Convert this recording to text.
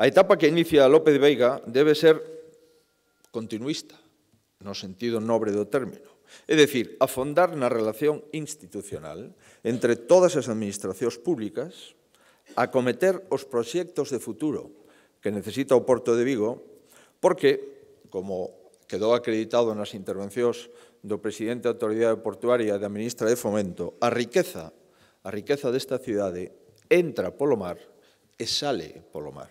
A etapa que inicia López Veiga debe ser continuista, no sentido nobre do término. É dicir, afondar na relación institucional entre todas as administracións públicas, acometer os proxectos de futuro que necesita o Porto de Vigo, porque, como quedou acreditado nas intervencións do presidente da Autoridade Portuaria e da ministra de Fomento, a riqueza, a riqueza desta cidade entra polo mar e sale polo mar.